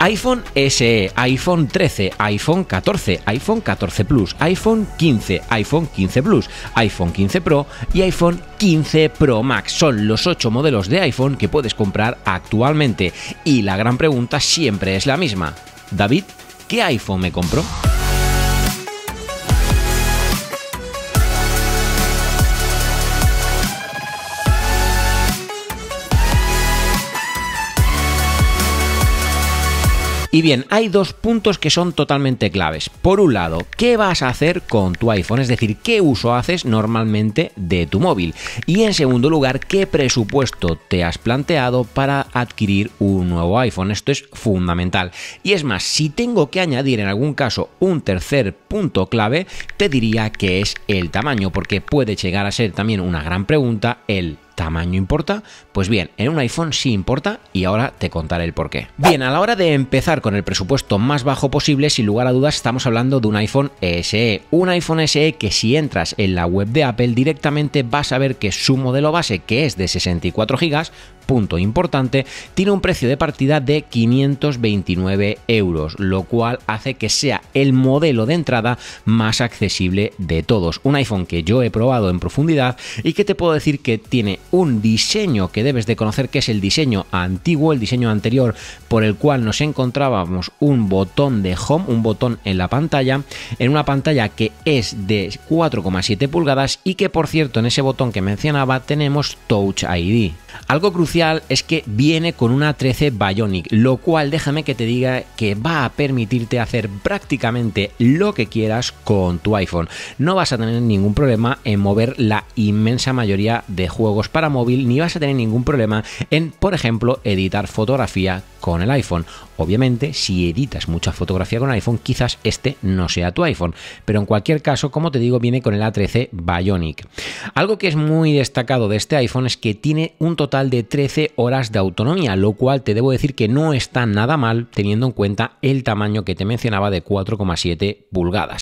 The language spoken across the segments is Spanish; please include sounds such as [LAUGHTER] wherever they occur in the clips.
iPhone SE, iPhone 13, iPhone 14, iPhone 14 Plus, iPhone 15, iPhone 15 Plus, iPhone 15 Pro y iPhone 15 Pro Max. Son los 8 modelos de iPhone que puedes comprar actualmente. Y la gran pregunta siempre es la misma. David, ¿qué iPhone me compro? Y bien, hay dos puntos que son totalmente claves. Por un lado, ¿qué vas a hacer con tu iPhone? Es decir, ¿qué uso haces normalmente de tu móvil? Y en segundo lugar, ¿qué presupuesto te has planteado para adquirir un nuevo iPhone? Esto es fundamental. Y es más, si tengo que añadir en algún caso un tercer punto clave, te diría que es el tamaño, porque puede llegar a ser también una gran pregunta el ¿Tamaño importa? Pues bien, en un iPhone sí importa y ahora te contaré el porqué. Bien, a la hora de empezar con el presupuesto más bajo posible, sin lugar a dudas estamos hablando de un iPhone SE. Un iPhone SE que si entras en la web de Apple directamente vas a ver que su modelo base, que es de 64 GB, punto importante, tiene un precio de partida de 529 euros, lo cual hace que sea el modelo de entrada más accesible de todos. Un iPhone que yo he probado en profundidad y que te puedo decir que tiene un diseño que debes de conocer, que es el diseño antiguo, el diseño anterior por el cual nos encontrábamos un botón de home, un botón en la pantalla, en una pantalla que es de 4,7 pulgadas y que por cierto en ese botón que mencionaba tenemos Touch ID. Algo crucial es que viene con una 13 Bionic, lo cual déjame que te diga que va a permitirte hacer prácticamente lo que quieras con tu iPhone. No vas a tener ningún problema en mover la inmensa mayoría de juegos para móvil, ni vas a tener ningún problema en, por ejemplo, editar fotografía con el iPhone. Obviamente, si editas mucha fotografía con iPhone, quizás este no sea tu iPhone. Pero en cualquier caso, como te digo, viene con el A13 Bionic. Algo que es muy destacado de este iPhone es que tiene un total de 3 horas de autonomía, lo cual te debo decir que no está nada mal teniendo en cuenta el tamaño que te mencionaba de 4,7 pulgadas.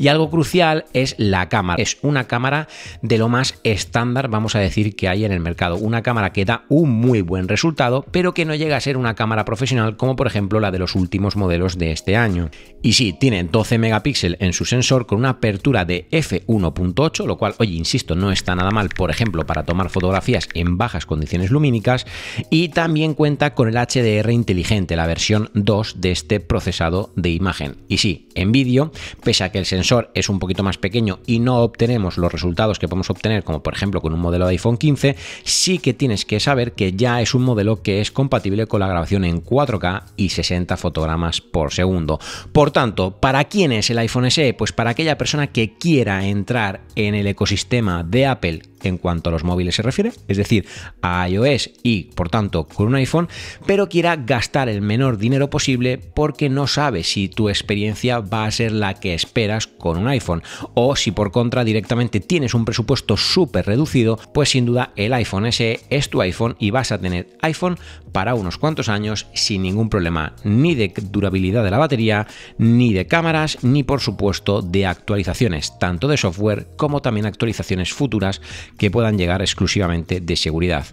Y algo crucial es la cámara. Es una cámara de lo más estándar, vamos a decir, que hay en el mercado. Una cámara que da un muy buen resultado, pero que no llega a ser una cámara profesional como por ejemplo la de los últimos modelos de este año. Y sí, tiene 12 megapíxeles en su sensor con una apertura de f1.8, lo cual, hoy insisto, no está nada mal, por ejemplo, para tomar fotografías en bajas condiciones lumínicas. Y también cuenta con el HDR inteligente, la versión 2 de este procesado de imagen. Y sí, en vídeo, pese a que el sensor es un poquito más pequeño y no obtenemos los resultados que podemos obtener, como por ejemplo con un modelo de iPhone 15, sí que tienes que saber que ya es un modelo que es compatible con la grabación en 4K y 60 fotogramas por segundo. Por tanto, ¿para quién es el iPhone SE? Pues para aquella persona que quiera entrar en el ecosistema de Apple en cuanto a los móviles se refiere, es decir, a iOS y por tanto con un iPhone, pero quiera gastar el menor dinero posible porque no sabe si tu experiencia va a ser la que esperas con un iPhone o si por contra directamente tienes un presupuesto súper reducido, pues sin duda el iPhone SE es tu iPhone y vas a tener iPhone para unos cuantos años sin ningún problema ni de durabilidad de la batería, ni de cámaras, ni por supuesto de actualizaciones, tanto de software como también actualizaciones futuras que puedan llegar exclusivamente de seguridad.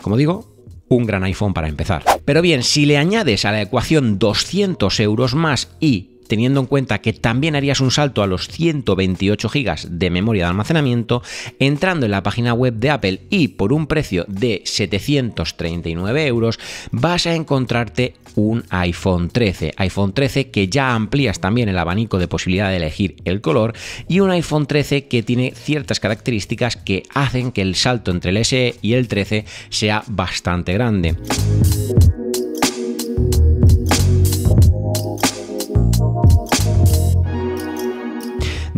Como digo, un gran iPhone para empezar. Pero bien, si le añades a la ecuación 200 euros más y teniendo en cuenta que también harías un salto a los 128 GB de memoria de almacenamiento, entrando en la página web de Apple y por un precio de 739 euros vas a encontrarte un iPhone 13, iPhone 13 que ya amplías también el abanico de posibilidad de elegir el color y un iPhone 13 que tiene ciertas características que hacen que el salto entre el SE y el 13 sea bastante grande.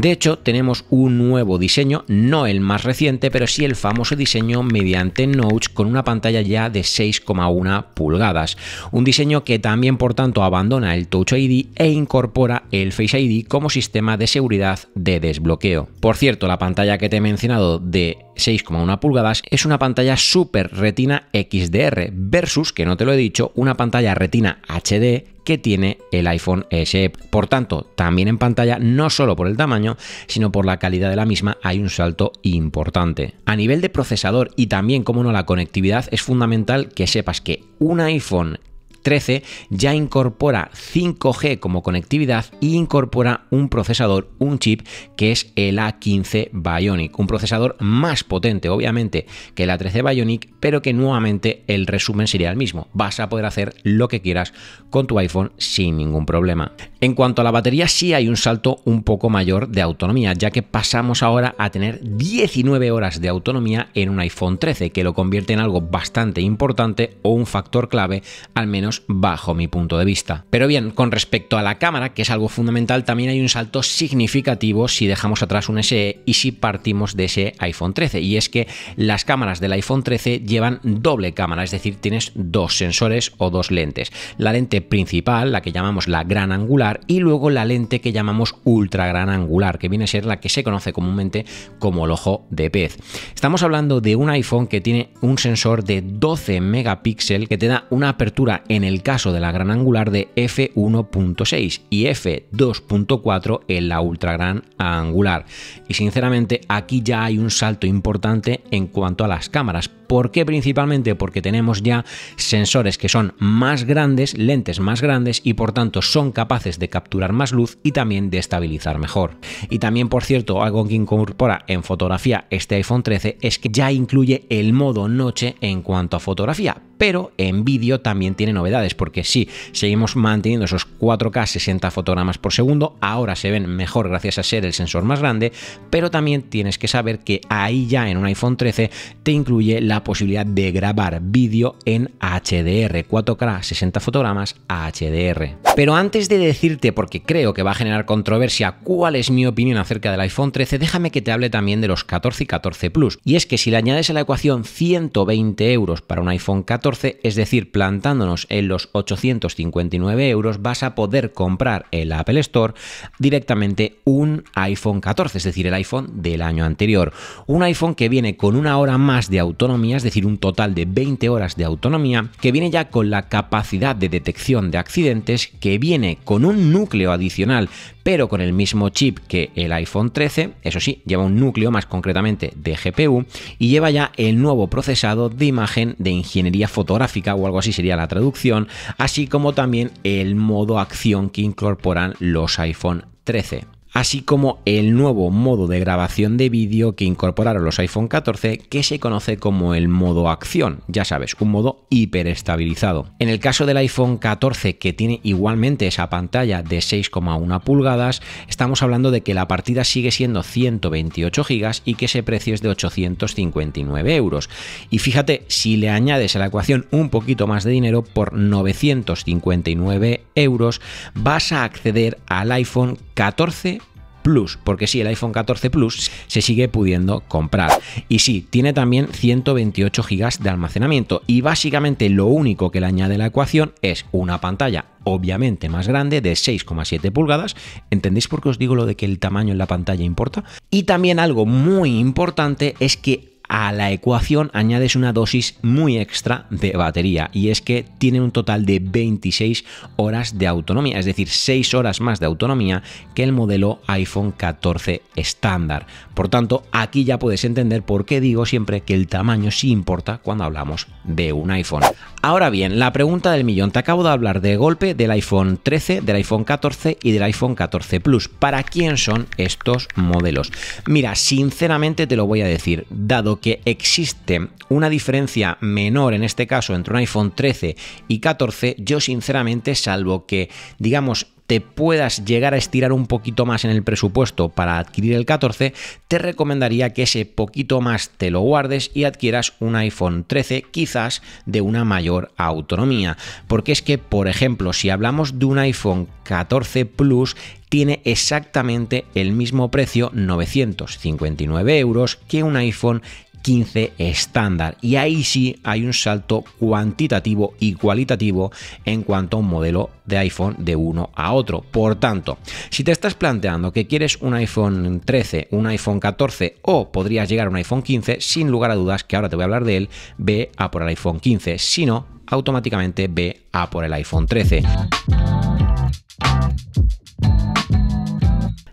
De hecho, tenemos un nuevo diseño, no el más reciente, pero sí el famoso diseño mediante Notch con una pantalla ya de 6,1 pulgadas. Un diseño que también, por tanto, abandona el Touch ID e incorpora el Face ID como sistema de seguridad de desbloqueo. Por cierto, la pantalla que te he mencionado de 6,1 pulgadas es una pantalla Super Retina XDR versus, que no te lo he dicho, una pantalla Retina HD que tiene el iPhone SE. Por tanto, también en pantalla, no solo por el tamaño, sino por la calidad de la misma, hay un salto importante. A nivel de procesador y también, como no, la conectividad, es fundamental que sepas que un iPhone 13 ya incorpora 5G como conectividad e incorpora un procesador, un chip que es el A15 Bionic, un procesador más potente obviamente que el A13 Bionic, pero que nuevamente el resumen sería el mismo, vas a poder hacer lo que quieras con tu iPhone sin ningún problema. En cuanto a la batería, sí hay un salto un poco mayor de autonomía, ya que pasamos ahora a tener 19 horas de autonomía en un iPhone 13, que lo convierte en algo bastante importante o un factor clave, al menos bajo mi punto de vista. Pero bien, con respecto a la cámara, que es algo fundamental, también hay un salto significativo si dejamos atrás un SE y si partimos de ese iPhone 13, y es que las cámaras del iPhone 13 llevan doble cámara, es decir, tienes dos sensores o dos lentes. La lente principal, la que llamamos la gran angular, y luego la lente que llamamos ultra gran angular, que viene a ser la que se conoce comúnmente como el ojo de pez. Estamos hablando de un iPhone que tiene un sensor de 12 megapíxeles que te da una apertura en el caso de la gran angular de f1.6 y f2.4 en la ultra gran angular. Y sinceramente aquí ya hay un salto importante en cuanto a las cámaras. ¿Por qué? Principalmente porque tenemos ya sensores que son más grandes, lentes más grandes y por tanto son capaces de capturar más luz y también de estabilizar mejor. Y también, por cierto, algo que incorpora en fotografía este iPhone 13 es que ya incluye el modo noche en cuanto a fotografía, pero en vídeo también tiene novedades, porque sí, seguimos manteniendo esos 4K 60 fotogramas por segundo, ahora se ven mejor gracias a ser el sensor más grande, pero también tienes que saber que ahí ya en un iPhone 13 te incluye la posibilidad de grabar vídeo en HDR, 4K 60 fotogramas a HDR. Pero antes de decir porque creo que va a generar controversia, cuál es mi opinión acerca del iPhone 13, déjame que te hable también de los 14 y 14 Plus. Y es que si le añades a la ecuación 120 euros para un iPhone 14, es decir, plantándonos en los 859 euros, vas a poder comprar el Apple Store directamente un iPhone 14, es decir, el iPhone del año anterior. Un iPhone que viene con una hora más de autonomía, es decir, un total de 20 horas de autonomía, que viene ya con la capacidad de detección de accidentes, que viene con un núcleo adicional, pero con el mismo chip que el iPhone 13, eso sí, lleva un núcleo más concretamente de GPU y lleva ya el nuevo procesado de imagen de ingeniería fotográfica o algo así sería la traducción, así como también el modo acción que incorporan los iPhone 13 así como el nuevo modo de grabación de vídeo que incorporaron los iPhone 14 que se conoce como el modo acción, ya sabes, un modo hiperestabilizado. En el caso del iPhone 14 que tiene igualmente esa pantalla de 6,1 pulgadas, estamos hablando de que la partida sigue siendo 128 gigas y que ese precio es de 859 euros. Y fíjate, si le añades a la ecuación un poquito más de dinero por 959 euros, vas a acceder al iPhone 14 Plus, porque sí, el iPhone 14 Plus se sigue pudiendo comprar. Y sí, tiene también 128 GB de almacenamiento y básicamente lo único que le añade la ecuación es una pantalla obviamente más grande de 6,7 pulgadas, ¿entendéis por qué os digo lo de que el tamaño en la pantalla importa? Y también algo muy importante es que a la ecuación añades una dosis muy extra de batería y es que tiene un total de 26 horas de autonomía, es decir, 6 horas más de autonomía que el modelo iPhone 14 estándar. Por tanto, aquí ya puedes entender por qué digo siempre que el tamaño sí importa cuando hablamos de un iPhone. Ahora bien, la pregunta del millón, te acabo de hablar de golpe del iPhone 13, del iPhone 14 y del iPhone 14 Plus. ¿Para quién son estos modelos? Mira, sinceramente te lo voy a decir, dado que existe una diferencia menor en este caso entre un iPhone 13 y 14, yo sinceramente, salvo que, digamos, te puedas llegar a estirar un poquito más en el presupuesto para adquirir el 14, te recomendaría que ese poquito más te lo guardes y adquieras un iPhone 13 quizás de una mayor autonomía. Porque es que, por ejemplo, si hablamos de un iPhone 14 Plus, tiene exactamente el mismo precio, 959 euros, que un iPhone 15 estándar. Y ahí sí hay un salto cuantitativo y cualitativo en cuanto a un modelo de iPhone de uno a otro. Por tanto, si te estás planteando que quieres un iPhone 13, un iPhone 14 o podrías llegar a un iPhone 15, sin lugar a dudas que ahora te voy a hablar de él, ve a por el iPhone 15. Si no, automáticamente ve a por el iPhone 13.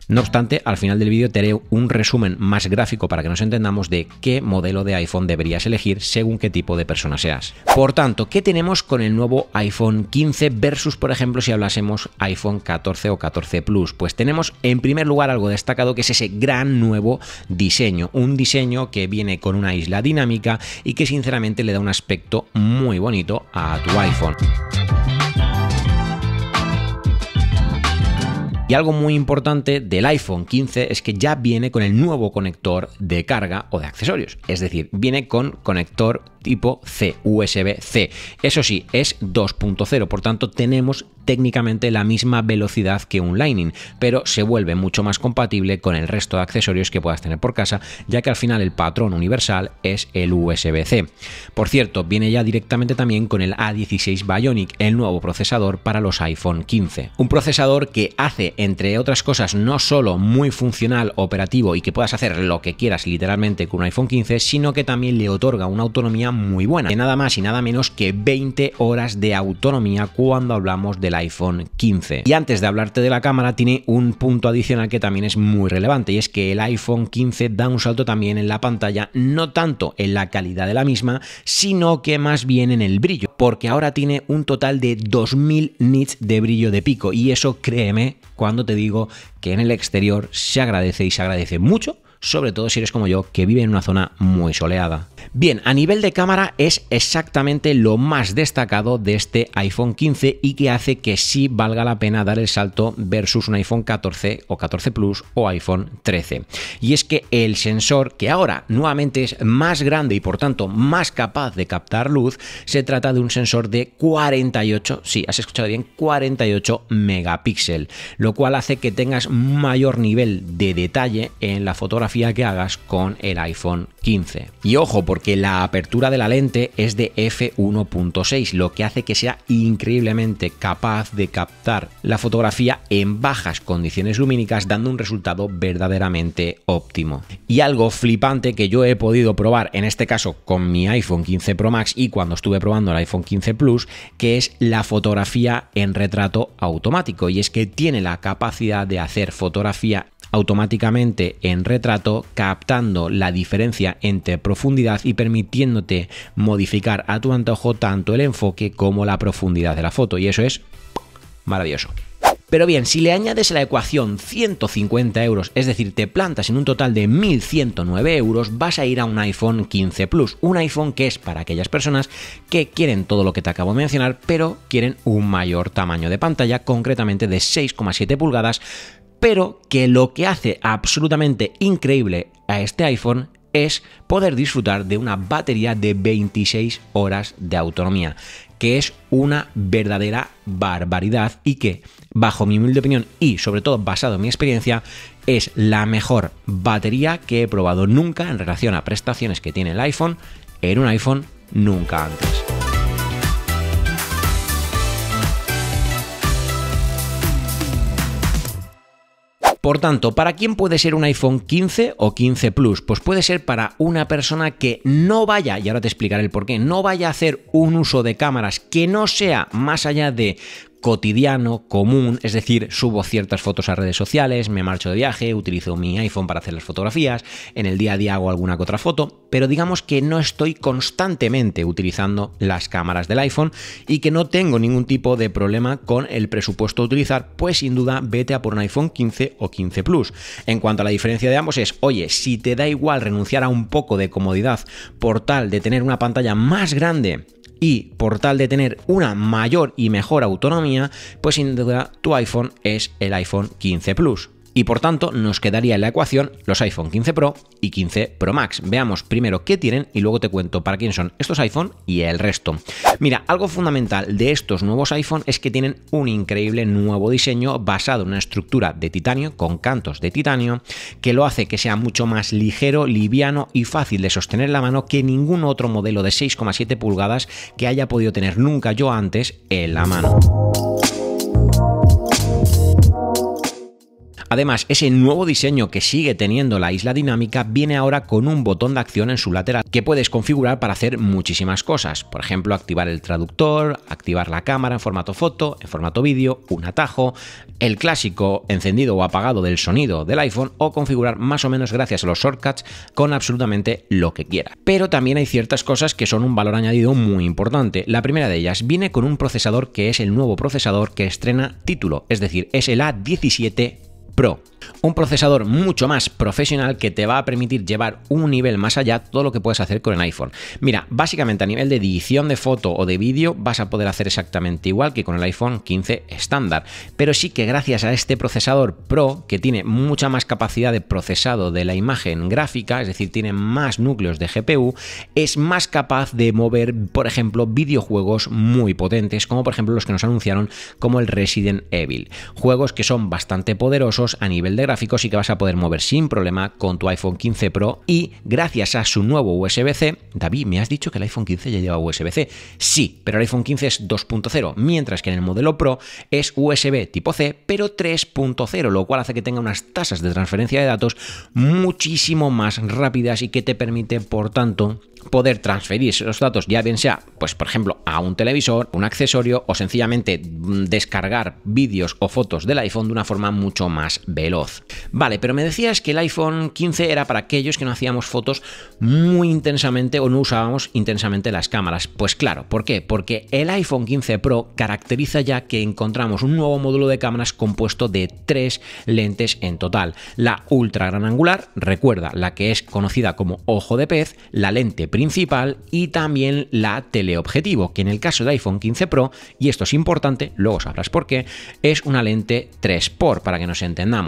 No obstante, al final del vídeo te haré un resumen más gráfico para que nos entendamos de qué modelo de iPhone deberías elegir según qué tipo de persona seas. Por tanto, ¿qué tenemos con el nuevo iPhone 15 versus, por ejemplo, si hablásemos iPhone 14 o 14 Plus? Pues tenemos en primer lugar algo destacado que es ese gran nuevo diseño, un diseño que viene con una isla dinámica y que sinceramente le da un aspecto muy bonito a tu iPhone. Y algo muy importante del iPhone 15 es que ya viene con el nuevo conector de carga o de accesorios, es decir, viene con conector tipo C, USB-C. Eso sí, es 2.0, por tanto tenemos técnicamente la misma velocidad que un Lightning, pero se vuelve mucho más compatible con el resto de accesorios que puedas tener por casa, ya que al final el patrón universal es el USB-C. Por cierto, viene ya directamente también con el A16 Bionic, el nuevo procesador para los iPhone 15. Un procesador que hace, entre otras cosas, no solo muy funcional, operativo y que puedas hacer lo que quieras literalmente con un iPhone 15, sino que también le otorga una autonomía muy buena, y nada más y nada menos que 20 horas de autonomía cuando hablamos del iPhone 15. Y antes de hablarte de la cámara, tiene un punto adicional que también es muy relevante y es que el iPhone 15 da un salto también en la pantalla, no tanto en la calidad de la misma, sino que más bien en el brillo, porque ahora tiene un total de 2000 nits de brillo de pico y eso créeme cuando te digo que en el exterior se agradece y se agradece mucho sobre todo si eres como yo, que vive en una zona muy soleada. Bien, a nivel de cámara es exactamente lo más destacado de este iPhone 15 y que hace que sí valga la pena dar el salto versus un iPhone 14 o 14 Plus o iPhone 13. Y es que el sensor, que ahora nuevamente es más grande y por tanto más capaz de captar luz, se trata de un sensor de 48, sí, has escuchado bien, 48 megapíxeles, lo cual hace que tengas mayor nivel de detalle en la fotografía que hagas con el iPhone 15. Y ojo, porque la apertura de la lente es de f1.6, lo que hace que sea increíblemente capaz de captar la fotografía en bajas condiciones lumínicas, dando un resultado verdaderamente óptimo. Y algo flipante que yo he podido probar, en este caso con mi iPhone 15 Pro Max y cuando estuve probando el iPhone 15 Plus, que es la fotografía en retrato automático. Y es que tiene la capacidad de hacer fotografía automáticamente en retrato, captando la diferencia entre profundidad y permitiéndote modificar a tu antojo tanto el enfoque como la profundidad de la foto. Y eso es maravilloso. Pero bien, si le añades a la ecuación 150 euros, es decir, te plantas en un total de 1.109 euros, vas a ir a un iPhone 15 Plus, un iPhone que es para aquellas personas que quieren todo lo que te acabo de mencionar, pero quieren un mayor tamaño de pantalla, concretamente de 6,7 pulgadas pero que lo que hace absolutamente increíble a este iPhone es poder disfrutar de una batería de 26 horas de autonomía, que es una verdadera barbaridad y que, bajo mi humilde opinión y sobre todo basado en mi experiencia, es la mejor batería que he probado nunca en relación a prestaciones que tiene el iPhone en un iPhone nunca antes. Por tanto, ¿para quién puede ser un iPhone 15 o 15 Plus? Pues puede ser para una persona que no vaya, y ahora te explicaré el por qué, no vaya a hacer un uso de cámaras que no sea más allá de cotidiano, común, es decir, subo ciertas fotos a redes sociales, me marcho de viaje, utilizo mi iPhone para hacer las fotografías, en el día a día hago alguna que otra foto, pero digamos que no estoy constantemente utilizando las cámaras del iPhone y que no tengo ningún tipo de problema con el presupuesto a utilizar, pues sin duda vete a por un iPhone 15 o 15 Plus. En cuanto a la diferencia de ambos es, oye, si te da igual renunciar a un poco de comodidad por tal de tener una pantalla más grande, y por tal de tener una mayor y mejor autonomía, pues sin duda tu iPhone es el iPhone 15 Plus y por tanto nos quedaría en la ecuación los iPhone 15 Pro y 15 Pro Max. Veamos primero qué tienen y luego te cuento para quién son estos iPhone y el resto. Mira, algo fundamental de estos nuevos iPhone es que tienen un increíble nuevo diseño basado en una estructura de titanio con cantos de titanio que lo hace que sea mucho más ligero, liviano y fácil de sostener la mano que ningún otro modelo de 6,7 pulgadas que haya podido tener nunca yo antes en la mano. Además, ese nuevo diseño que sigue teniendo la isla dinámica viene ahora con un botón de acción en su lateral que puedes configurar para hacer muchísimas cosas. Por ejemplo, activar el traductor, activar la cámara en formato foto, en formato vídeo, un atajo, el clásico encendido o apagado del sonido del iPhone o configurar más o menos gracias a los shortcuts con absolutamente lo que quiera. Pero también hay ciertas cosas que son un valor añadido muy importante. La primera de ellas viene con un procesador que es el nuevo procesador que estrena título, es decir, es el A17 Pro. Un procesador mucho más profesional que te va a permitir llevar un nivel más allá todo lo que puedes hacer con el iPhone. Mira, básicamente a nivel de edición de foto o de vídeo vas a poder hacer exactamente igual que con el iPhone 15 estándar, pero sí que gracias a este procesador Pro, que tiene mucha más capacidad de procesado de la imagen gráfica, es decir, tiene más núcleos de GPU, es más capaz de mover, por ejemplo, videojuegos muy potentes, como por ejemplo los que nos anunciaron como el Resident Evil, juegos que son bastante poderosos a nivel de gráficos y que vas a poder mover sin problema con tu iPhone 15 Pro y gracias a su nuevo USB-C, David, me has dicho que el iPhone 15 ya lleva USB-C. Sí, pero el iPhone 15 es 2.0, mientras que en el modelo Pro es USB tipo C, pero 3.0, lo cual hace que tenga unas tasas de transferencia de datos muchísimo más rápidas y que te permite, por tanto, poder transferir los datos, ya bien sea, pues por ejemplo, a un televisor, un accesorio o sencillamente mm, descargar vídeos o fotos del iPhone de una forma mucho más veloz. Vale, pero me decías que el iPhone 15 era para aquellos que no hacíamos fotos muy intensamente o no usábamos intensamente las cámaras. Pues claro, ¿por qué? Porque el iPhone 15 Pro caracteriza ya que encontramos un nuevo módulo de cámaras compuesto de tres lentes en total. La ultra gran angular, recuerda, la que es conocida como ojo de pez, la lente principal y también la teleobjetivo, que en el caso del iPhone 15 Pro, y esto es importante, luego sabrás por qué, es una lente 3 por para que nos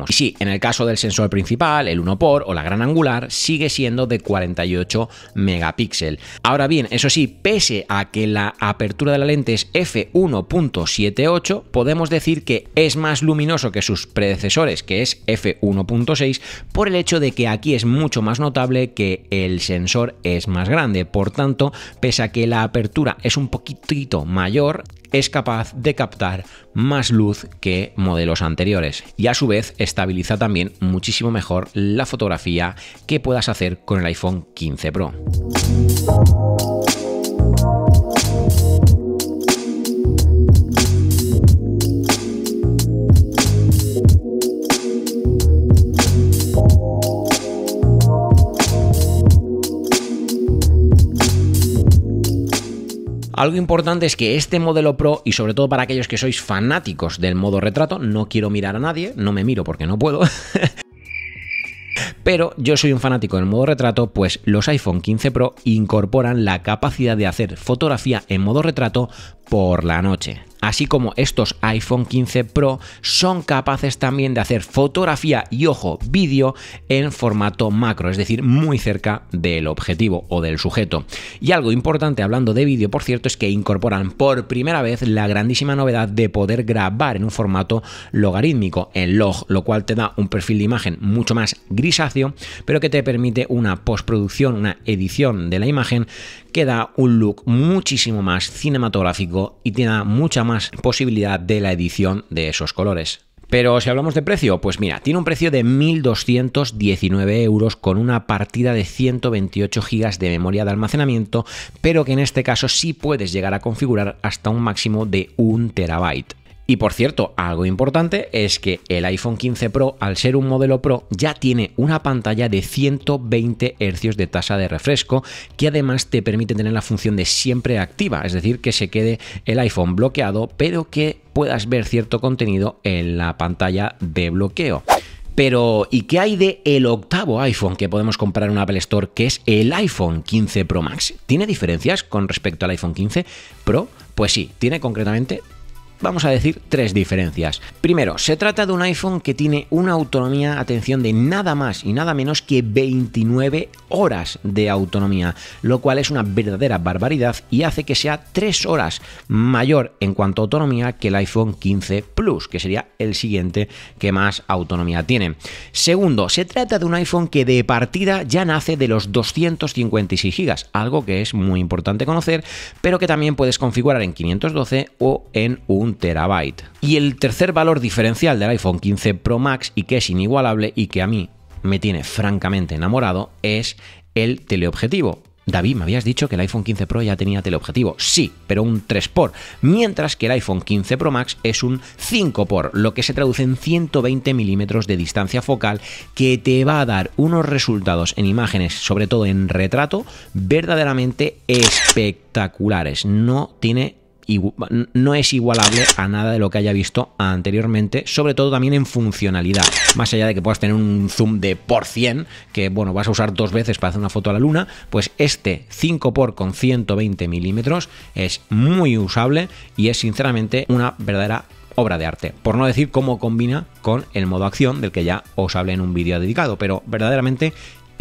y sí, en el caso del sensor principal, el 1x o la gran angular, sigue siendo de 48 megapíxeles. Ahora bien, eso sí, pese a que la apertura de la lente es f1.78, podemos decir que es más luminoso que sus predecesores, que es f1.6, por el hecho de que aquí es mucho más notable que el sensor es más grande. Por tanto, pese a que la apertura es un poquitito mayor, es capaz de captar más luz que modelos anteriores y a su vez estabiliza también muchísimo mejor la fotografía que puedas hacer con el iPhone 15 Pro. Algo importante es que este modelo Pro, y sobre todo para aquellos que sois fanáticos del modo retrato, no quiero mirar a nadie, no me miro porque no puedo. [LAUGHS] Pero yo soy un fanático del modo retrato, pues los iPhone 15 Pro incorporan la capacidad de hacer fotografía en modo retrato por la noche así como estos iPhone 15 Pro son capaces también de hacer fotografía y ojo, vídeo en formato macro, es decir, muy cerca del objetivo o del sujeto. Y algo importante hablando de vídeo, por cierto, es que incorporan por primera vez la grandísima novedad de poder grabar en un formato logarítmico, en log, lo cual te da un perfil de imagen mucho más grisáceo, pero que te permite una postproducción, una edición de la imagen que da un look muchísimo más cinematográfico y tiene mucha más posibilidad de la edición de esos colores. Pero si hablamos de precio, pues mira, tiene un precio de 1.219 euros con una partida de 128 gigas de memoria de almacenamiento, pero que en este caso sí puedes llegar a configurar hasta un máximo de 1 terabyte. Y por cierto, algo importante es que el iPhone 15 Pro, al ser un modelo Pro, ya tiene una pantalla de 120 Hz de tasa de refresco, que además te permite tener la función de siempre activa, es decir, que se quede el iPhone bloqueado, pero que puedas ver cierto contenido en la pantalla de bloqueo. Pero, ¿y qué hay de el octavo iPhone que podemos comprar en un Apple Store, que es el iPhone 15 Pro Max? ¿Tiene diferencias con respecto al iPhone 15 Pro? Pues sí, tiene concretamente vamos a decir tres diferencias. Primero, se trata de un iPhone que tiene una autonomía, atención, de nada más y nada menos que 29 horas de autonomía, lo cual es una verdadera barbaridad y hace que sea 3 horas mayor en cuanto a autonomía que el iPhone 15 Plus, que sería el siguiente que más autonomía tiene. Segundo, se trata de un iPhone que de partida ya nace de los 256 GB, algo que es muy importante conocer, pero que también puedes configurar en 512 o en un terabyte. Y el tercer valor diferencial del iPhone 15 Pro Max y que es inigualable y que a mí me tiene francamente enamorado es el teleobjetivo. David, me habías dicho que el iPhone 15 Pro ya tenía teleobjetivo. Sí, pero un 3x, mientras que el iPhone 15 Pro Max es un 5x, lo que se traduce en 120 milímetros de distancia focal, que te va a dar unos resultados en imágenes, sobre todo en retrato, verdaderamente espectaculares. No tiene no es igualable a nada de lo que haya visto anteriormente, sobre todo también en funcionalidad. Más allá de que puedas tener un zoom de por 100, que bueno, vas a usar dos veces para hacer una foto a la luna, pues este 5x con 120 milímetros es muy usable y es sinceramente una verdadera obra de arte, por no decir cómo combina con el modo acción del que ya os hablé en un vídeo dedicado, pero verdaderamente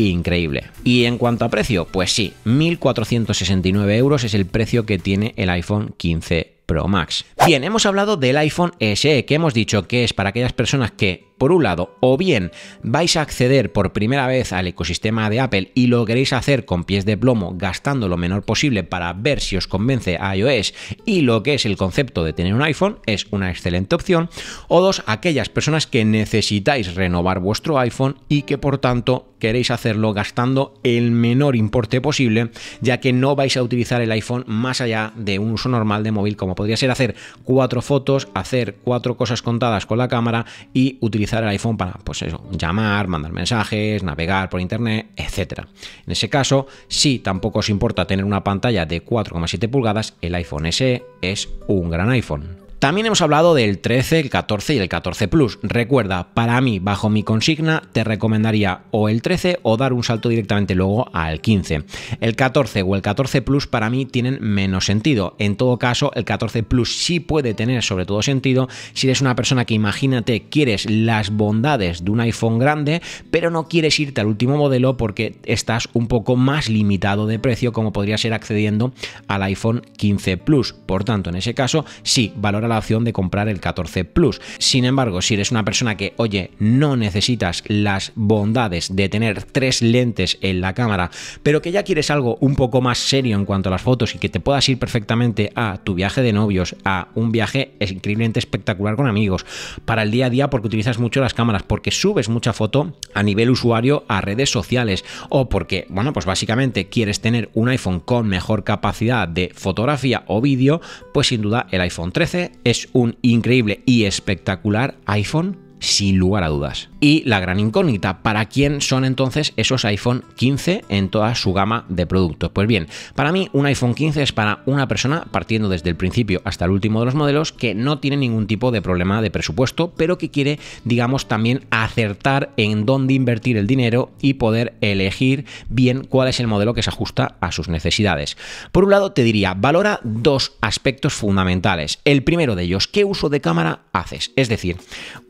increíble. Y en cuanto a precio, pues sí, 1.469 euros es el precio que tiene el iPhone 15 Pro Max. Bien, hemos hablado del iPhone SE, que hemos dicho que es para aquellas personas que por un lado, o bien vais a acceder por primera vez al ecosistema de Apple y lo queréis hacer con pies de plomo, gastando lo menor posible para ver si os convence iOS y lo que es el concepto de tener un iPhone, es una excelente opción. O dos, aquellas personas que necesitáis renovar vuestro iPhone y que por tanto queréis hacerlo gastando el menor importe posible, ya que no vais a utilizar el iPhone más allá de un uso normal de móvil, como podría ser hacer cuatro fotos, hacer cuatro cosas contadas con la cámara y utilizar el iPhone para, pues eso, llamar, mandar mensajes, navegar por internet, etc. En ese caso, si tampoco os importa tener una pantalla de 4,7 pulgadas, el iPhone SE es un gran iPhone. También hemos hablado del 13, el 14 y el 14 Plus. Recuerda, para mí, bajo mi consigna, te recomendaría o el 13 o dar un salto directamente luego al 15. El 14 o el 14 Plus para mí tienen menos sentido. En todo caso, el 14 Plus sí puede tener sobre todo sentido si eres una persona que imagínate quieres las bondades de un iPhone grande, pero no quieres irte al último modelo porque estás un poco más limitado de precio como podría ser accediendo al iPhone 15 Plus. Por tanto, en ese caso, sí, valora la opción de comprar el 14 Plus. Sin embargo, si eres una persona que, oye, no necesitas las bondades de tener tres lentes en la cámara, pero que ya quieres algo un poco más serio en cuanto a las fotos y que te puedas ir perfectamente a tu viaje de novios, a un viaje increíblemente espectacular con amigos, para el día a día porque utilizas mucho las cámaras, porque subes mucha foto a nivel usuario a redes sociales o porque, bueno, pues básicamente quieres tener un iPhone con mejor capacidad de fotografía o vídeo, pues sin duda el iPhone 13 es un increíble y espectacular iPhone sin lugar a dudas. Y la gran incógnita, ¿para quién son entonces esos iPhone 15 en toda su gama de productos? Pues bien, para mí un iPhone 15 es para una persona, partiendo desde el principio hasta el último de los modelos, que no tiene ningún tipo de problema de presupuesto, pero que quiere, digamos, también acertar en dónde invertir el dinero y poder elegir bien cuál es el modelo que se ajusta a sus necesidades. Por un lado, te diría, valora dos aspectos fundamentales. El primero de ellos, ¿qué uso de cámara haces? Es decir,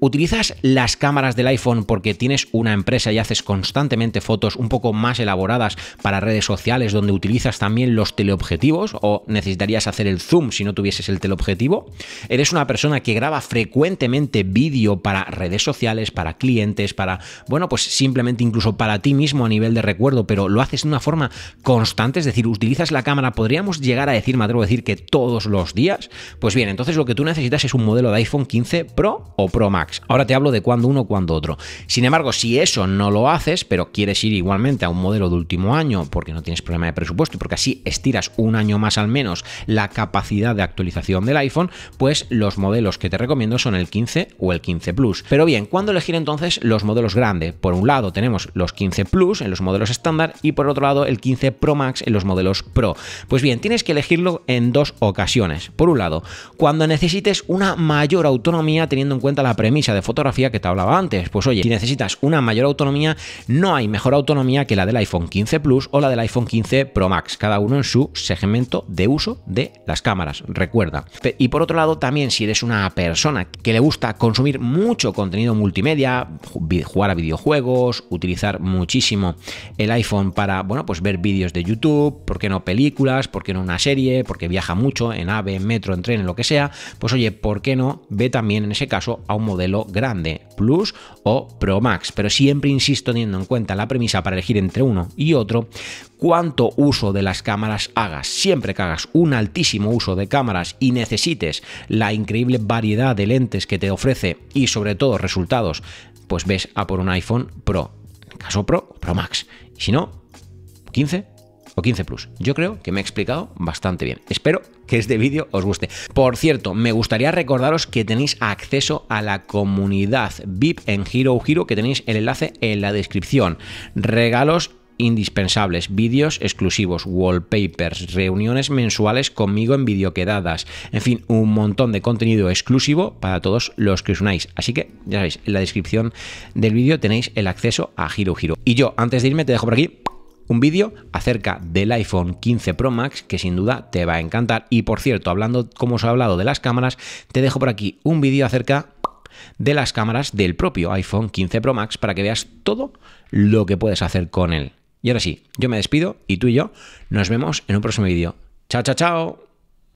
¿utilizas las cámaras del iPhone porque tienes una empresa y haces constantemente fotos un poco más elaboradas para redes sociales donde utilizas también los teleobjetivos o necesitarías hacer el zoom si no tuvieses el teleobjetivo. Eres una persona que graba frecuentemente vídeo para redes sociales, para clientes, para, bueno, pues simplemente incluso para ti mismo a nivel de recuerdo, pero lo haces de una forma constante, es decir, utilizas la cámara, podríamos llegar a decir, me atrevo decir que todos los días. Pues bien, entonces lo que tú necesitas es un modelo de iPhone 15 Pro o Pro Max. Ahora te hablo de cuando uno, cuando otro. Sin embargo, si eso no lo haces, pero quieres ir igualmente a un modelo de último año porque no tienes problema de presupuesto y porque así estiras un año más al menos la capacidad de actualización del iPhone, pues los modelos que te recomiendo son el 15 o el 15 Plus. Pero bien, ¿cuándo elegir entonces los modelos grandes? Por un lado tenemos los 15 Plus en los modelos estándar y por otro lado el 15 Pro Max en los modelos Pro. Pues bien, tienes que elegirlo en dos ocasiones. Por un lado, cuando necesites una mayor autonomía teniendo en cuenta la premisa de fotos que te hablaba antes. Pues oye, si necesitas una mayor autonomía, no hay mejor autonomía que la del iPhone 15 Plus o la del iPhone 15 Pro Max, cada uno en su segmento de uso de las cámaras, recuerda. Y por otro lado, también si eres una persona que le gusta consumir mucho contenido multimedia, jugar a videojuegos, utilizar muchísimo el iPhone para, bueno, pues ver vídeos de YouTube, por qué no películas, por qué no una serie, porque viaja mucho en AVE, en metro, en tren, en lo que sea, pues oye, ¿por qué no ve también en ese caso a un modelo grande de Plus o Pro Max, pero siempre insisto teniendo en cuenta la premisa para elegir entre uno y otro, cuánto uso de las cámaras hagas. Siempre que hagas un altísimo uso de cámaras y necesites la increíble variedad de lentes que te ofrece y sobre todo resultados, pues ves a por un iPhone Pro, caso Pro, Pro Max. si no, 15 15 Plus. Yo creo que me he explicado bastante bien. Espero que este vídeo os guste. Por cierto, me gustaría recordaros que tenéis acceso a la comunidad VIP en Hero giro que tenéis el enlace en la descripción. Regalos indispensables, vídeos exclusivos, wallpapers, reuniones mensuales conmigo en videoquedadas, en fin, un montón de contenido exclusivo para todos los que os unáis. Así que, ya sabéis, en la descripción del vídeo tenéis el acceso a Giro Giro. Y yo, antes de irme, te dejo por aquí un vídeo acerca del iPhone 15 Pro Max que sin duda te va a encantar. Y por cierto, hablando como os he hablado de las cámaras, te dejo por aquí un vídeo acerca de las cámaras del propio iPhone 15 Pro Max para que veas todo lo que puedes hacer con él. Y ahora sí, yo me despido y tú y yo nos vemos en un próximo vídeo. Chao, chao, chao.